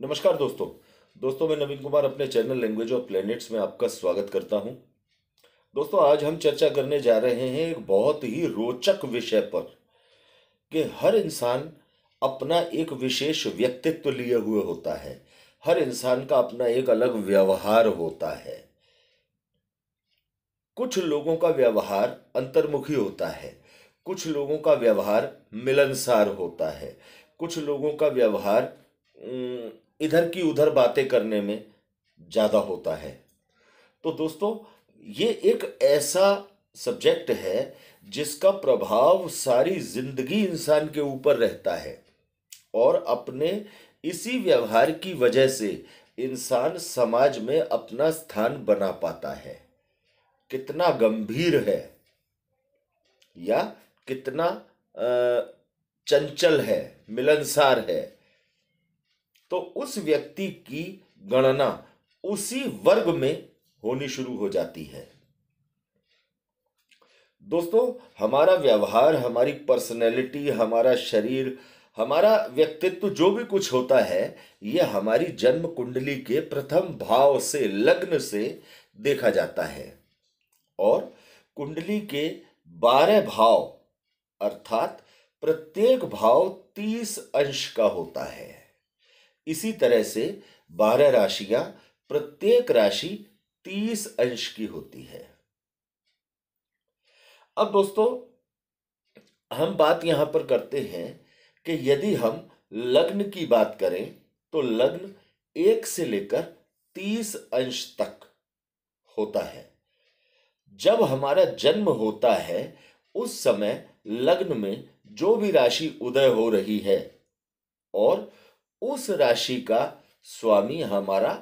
नमस्कार दोस्तों दोस्तों मैं नवीन कुमार अपने चैनल लैंग्वेज ऑफ प्लैनेट्स में आपका स्वागत करता हूं दोस्तों आज हम चर्चा करने जा रहे हैं एक बहुत ही रोचक विषय पर कि हर इंसान अपना एक विशेष व्यक्तित्व लिए हुए होता है हर इंसान का अपना एक अलग व्यवहार होता है कुछ लोगों का व्यवहार अंतर्मुखी होता है कुछ लोगों का व्यवहार मिलनसार होता है कुछ लोगों का व्यवहार इधर की उधर बातें करने में ज़्यादा होता है तो दोस्तों ये एक ऐसा सब्जेक्ट है जिसका प्रभाव सारी जिंदगी इंसान के ऊपर रहता है और अपने इसी व्यवहार की वजह से इंसान समाज में अपना स्थान बना पाता है कितना गंभीर है या कितना चंचल है मिलनसार है तो उस व्यक्ति की गणना उसी वर्ग में होनी शुरू हो जाती है दोस्तों हमारा व्यवहार हमारी पर्सनैलिटी हमारा शरीर हमारा व्यक्तित्व जो भी कुछ होता है यह हमारी जन्म कुंडली के प्रथम भाव से लग्न से देखा जाता है और कुंडली के बारह भाव अर्थात प्रत्येक भाव तीस अंश का होता है इसी तरह से बारह राशियां प्रत्येक राशि तीस अंश की होती है अब दोस्तों हम बात यहां पर करते हैं कि यदि हम लग्न की बात करें तो लग्न एक से लेकर तीस अंश तक होता है जब हमारा जन्म होता है उस समय लग्न में जो भी राशि उदय हो रही है और उस राशि का स्वामी हमारा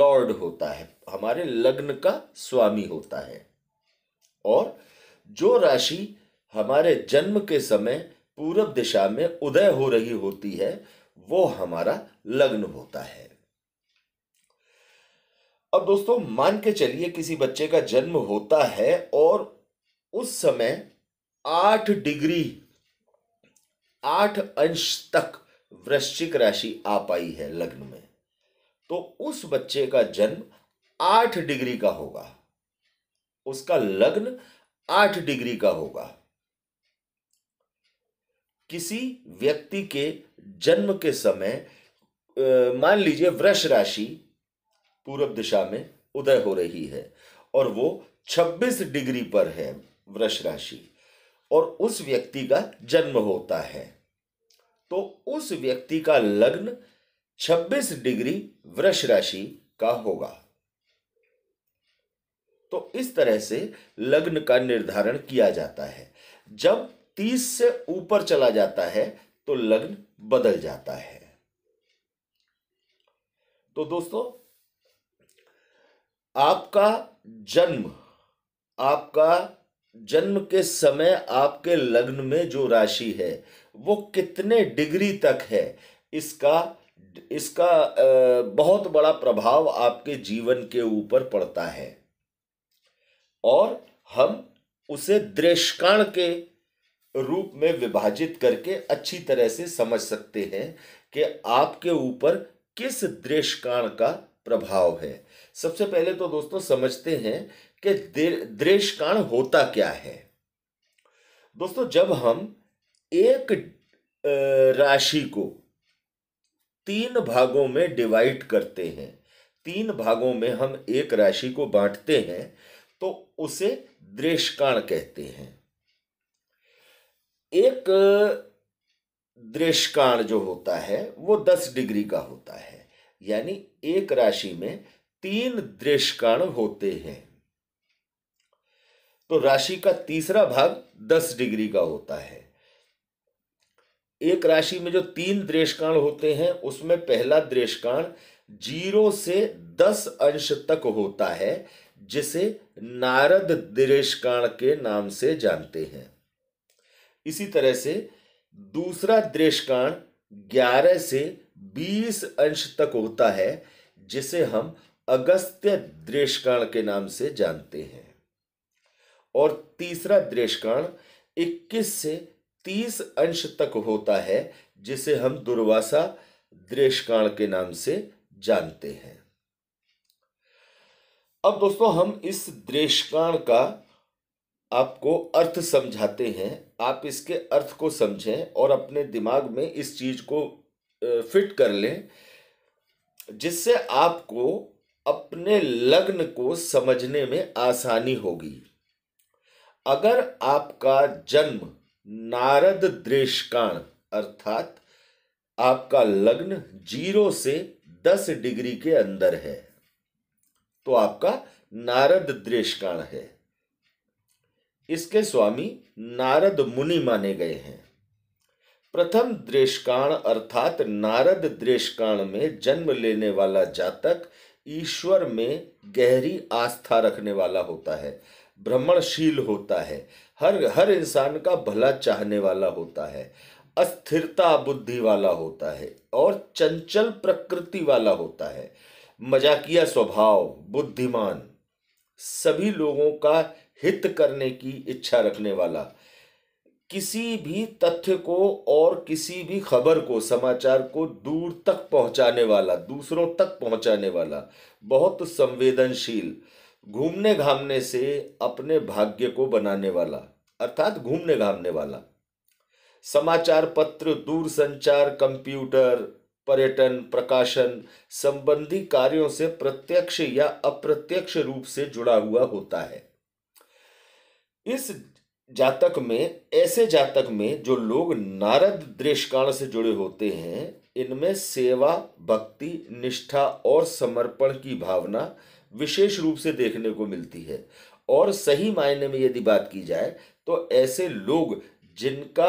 लॉर्ड होता है हमारे लग्न का स्वामी होता है और जो राशि हमारे जन्म के समय पूरब दिशा में उदय हो रही होती है वो हमारा लग्न होता है अब दोस्तों मान के चलिए किसी बच्चे का जन्म होता है और उस समय आठ डिग्री आठ अंश तक वृश्चिक राशि आ पाई है लग्न में तो उस बच्चे का जन्म आठ डिग्री का होगा उसका लग्न आठ डिग्री का होगा किसी व्यक्ति के जन्म के समय मान लीजिए वृष राशि पूरब दिशा में उदय हो रही है और वो 26 डिग्री पर है वृष राशि और उस व्यक्ति का जन्म होता है तो उस व्यक्ति का लग्न 26 डिग्री वृष राशि का होगा तो इस तरह से लग्न का निर्धारण किया जाता है जब 30 से ऊपर चला जाता है तो लग्न बदल जाता है तो दोस्तों आपका जन्म आपका जन्म के समय आपके लग्न में जो राशि है वो कितने डिग्री तक है इसका इसका बहुत बड़ा प्रभाव आपके जीवन के ऊपर पड़ता है और हम उसे दृष्काण के रूप में विभाजित करके अच्छी तरह से समझ सकते हैं कि आपके ऊपर किस दृष्काण का प्रभाव है सबसे पहले तो दोस्तों समझते हैं कि दृष्काण होता क्या है दोस्तों जब हम एक राशि को तीन भागों में डिवाइड करते हैं तीन भागों में हम एक राशि को बांटते हैं तो उसे दृष्काण कहते हैं एक दृष्काण जो होता है वो दस डिग्री का होता है यानी एक राशि में तीन दृष्काण होते हैं तो राशि का तीसरा भाग दस डिग्री का होता है एक राशि में जो तीन द्रेशकाण होते हैं उसमें पहला द्रेशकाण जीरो से दस अंश तक होता है जिसे नारद द्रेशकाण के नाम से जानते हैं इसी तरह से दूसरा द्रेशकाण ग्यारह से बीस अंश तक होता है जिसे हम अगस्त्य द्रेशकाण के नाम से जानते हैं और तीसरा द्रेशकाण इक्कीस से तीस अंश तक होता है जिसे हम दुर्वासा दृष्काण के नाम से जानते हैं अब दोस्तों हम इस दृष्काण का आपको अर्थ समझाते हैं आप इसके अर्थ को समझें और अपने दिमाग में इस चीज को फिट कर लें जिससे आपको अपने लग्न को समझने में आसानी होगी अगर आपका जन्म नारद द्रेशकाण अर्थात आपका लग्न जीरो से दस डिग्री के अंदर है तो आपका नारद द्रेशकाण है इसके स्वामी नारद मुनि माने गए हैं प्रथम द्रेशकाण अर्थात नारद द्रेशकाण में जन्म लेने वाला जातक ईश्वर में गहरी आस्था रखने वाला होता है भ्रमणशील होता है हर हर इंसान का भला चाहने वाला होता है अस्थिरता बुद्धि वाला होता है और चंचल प्रकृति वाला होता है मजाकिया स्वभाव बुद्धिमान सभी लोगों का हित करने की इच्छा रखने वाला किसी भी तथ्य को और किसी भी खबर को समाचार को दूर तक पहुंचाने वाला दूसरों तक पहुंचाने वाला बहुत संवेदनशील घूमने घामने से अपने भाग्य को बनाने वाला अर्थात घूमने घामने वाला समाचार पत्र दूरसंचार कंप्यूटर पर्यटन प्रकाशन संबंधी कार्यों से प्रत्यक्ष या अप्रत्यक्ष रूप से जुड़ा हुआ होता है इस जातक में ऐसे जातक में जो लोग नारद द्रेष्काण से जुड़े होते हैं इनमें सेवा भक्ति निष्ठा और समर्पण की भावना विशेष रूप से देखने को मिलती है और सही मायने में यदि बात की जाए तो ऐसे लोग जिनका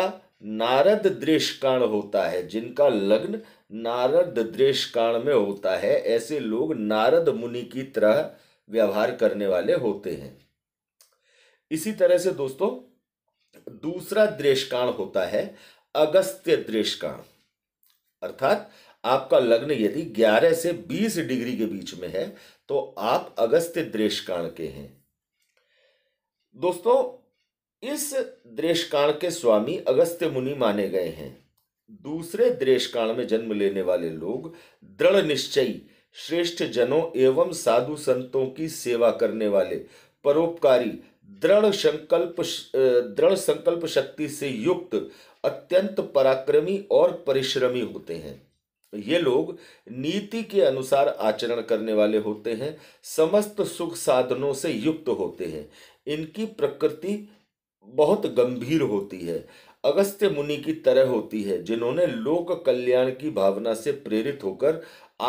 नारद काण होता है जिनका लग्न नारद काण में होता है ऐसे लोग नारद मुनि की तरह व्यवहार करने वाले होते हैं इसी तरह से दोस्तों दूसरा काण होता है अगस्त्य काण अर्थात आपका लग्न यदि 11 से 20 डिग्री के बीच में है तो आप अगस्त्य द्रेशकाण के हैं दोस्तों इस द्रेशकाण के स्वामी अगस्त्य मुनि माने गए हैं दूसरे द्रेशकाण में जन्म लेने वाले लोग दृढ़ निश्चयी श्रेष्ठ जनों एवं साधु संतों की सेवा करने वाले परोपकारी दृढ़ संकल्प दृढ़ संकल्प शक्ति से युक्त अत्यंत पराक्रमी और परिश्रमी होते हैं ये लोग नीति के अनुसार आचरण करने वाले होते हैं समस्त सुख साधनों से युक्त होते हैं इनकी प्रकृति बहुत गंभीर होती है अगस्त्य मुनि की तरह होती है जिन्होंने लोक कल्याण की भावना से प्रेरित होकर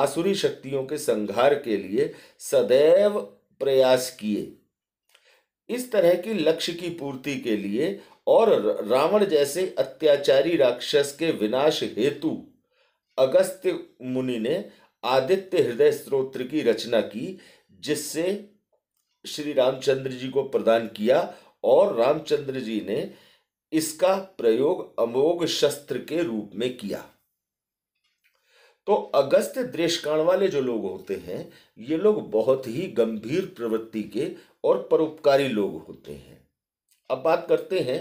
आसुरी शक्तियों के संघार के लिए सदैव प्रयास किए इस तरह की लक्ष्य की पूर्ति के लिए और रावण जैसे अत्याचारी राक्षस के विनाश हेतु अगस्त्य मुनि ने आदित्य हृदय स्त्रोत्र की रचना की जिससे श्री रामचंद्र जी को प्रदान किया और रामचंद्र जी ने इसका प्रयोग अमोघ शस्त्र के रूप में किया तो अगस्त द्रेशकाण वाले जो लोग होते हैं ये लोग बहुत ही गंभीर प्रवृत्ति के और परोपकारी लोग होते हैं अब बात करते हैं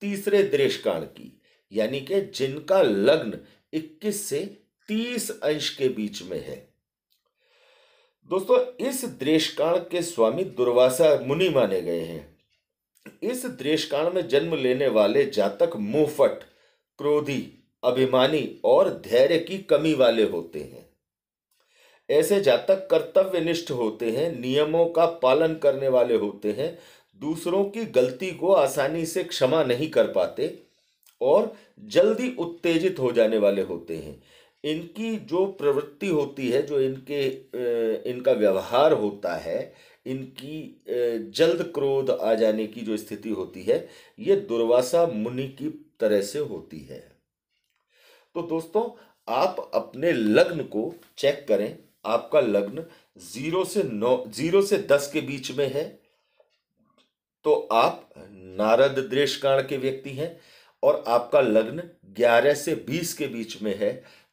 तीसरे द्रेशकाण की यानी कि जिनका लग्न 21 से 30 अंश के बीच में है दोस्तों इस द्रेशकाण के स्वामी दुर्वासा मुनि माने गए हैं इस द्रेशकाण में जन्म लेने वाले जातक मुफट क्रोधी अभिमानी और धैर्य की कमी वाले होते हैं ऐसे जातक कर्तव्य निष्ठ होते हैं नियमों का पालन करने वाले होते हैं दूसरों की गलती को आसानी से क्षमा नहीं कर पाते और जल्दी उत्तेजित हो जाने वाले होते हैं इनकी जो प्रवृत्ति होती है जो इनके इनका व्यवहार होता है इनकी जल्द क्रोध आ जाने की जो स्थिति होती है ये दुर्वासा मुनि की तरह से होती है तो दोस्तों आप अपने लग्न को चेक करें आपका लग्न जीरो से नौ जीरो से दस के बीच में है तो आप नारद देश के व्यक्ति हैं और आपका लग्न 11 से 20 के बीच में है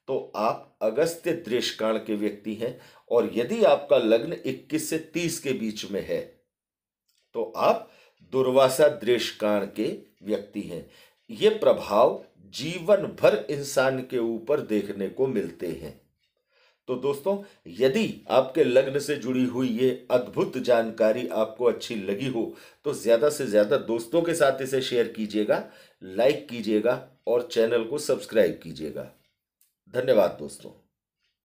तो आप अगस्त्य दृष्टकाण के व्यक्ति हैं और यदि आपका लग्न 21 से 30 के बीच में है तो आप दुर्वासा दृष्टकाण के व्यक्ति हैं ये प्रभाव जीवन भर इंसान के ऊपर देखने को मिलते हैं तो दोस्तों यदि आपके लग्न से जुड़ी हुई ये अद्भुत जानकारी आपको अच्छी लगी हो तो ज़्यादा से ज़्यादा दोस्तों के साथ इसे शेयर कीजिएगा लाइक कीजिएगा और चैनल को सब्सक्राइब कीजिएगा धन्यवाद दोस्तों